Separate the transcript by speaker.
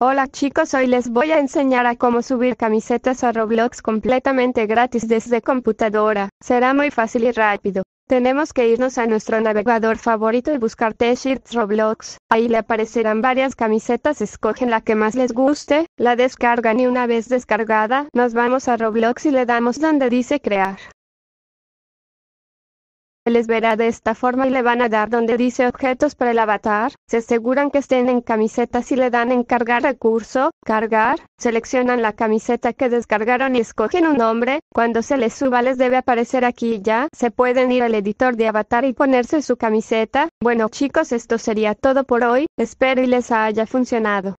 Speaker 1: Hola chicos, hoy les voy a enseñar a cómo subir camisetas a Roblox completamente gratis desde computadora. Será muy fácil y rápido. Tenemos que irnos a nuestro navegador favorito y buscar T-shirts Roblox. Ahí le aparecerán varias camisetas, escogen la que más les guste, la descargan y una vez descargada, nos vamos a Roblox y le damos donde dice crear les verá de esta forma y le van a dar donde dice objetos para el avatar, se aseguran que estén en camisetas y le dan en cargar recurso, cargar, seleccionan la camiseta que descargaron y escogen un nombre, cuando se les suba les debe aparecer aquí ya, se pueden ir al editor de avatar y ponerse su camiseta, bueno chicos esto sería todo por hoy, espero y les haya funcionado.